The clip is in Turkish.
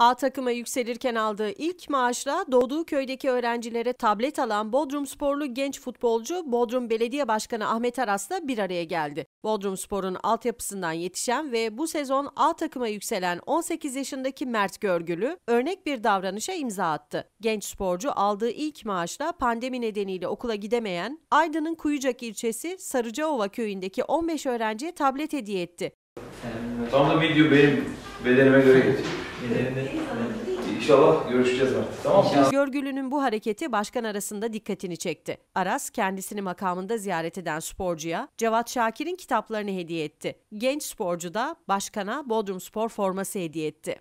A takıma yükselirken aldığı ilk maaşla doğduğu köydeki öğrencilere tablet alan Bodrum sporlu genç futbolcu Bodrum Belediye Başkanı Ahmet Aras'la bir araya geldi. Bodrum Spor'un altyapısından yetişen ve bu sezon A takıma yükselen 18 yaşındaki Mert Görgülü örnek bir davranışa imza attı. Genç sporcu aldığı ilk maaşla pandemi nedeniyle okula gidemeyen Aydın'ın Kuyucak ilçesi Sarıcaova köyündeki 15 öğrenciye tablet hediye etti. Tam da video benim bedenime göre geçiyor. İnşallah görüşeceğiz artık. Tamam mı? Görgülü'nün bu hareketi başkan arasında dikkatini çekti. Aras kendisini makamında ziyaret eden sporcuya Cevat Şakir'in kitaplarını hediye etti. Genç sporcu da başkana Bodrum Spor forması hediye etti.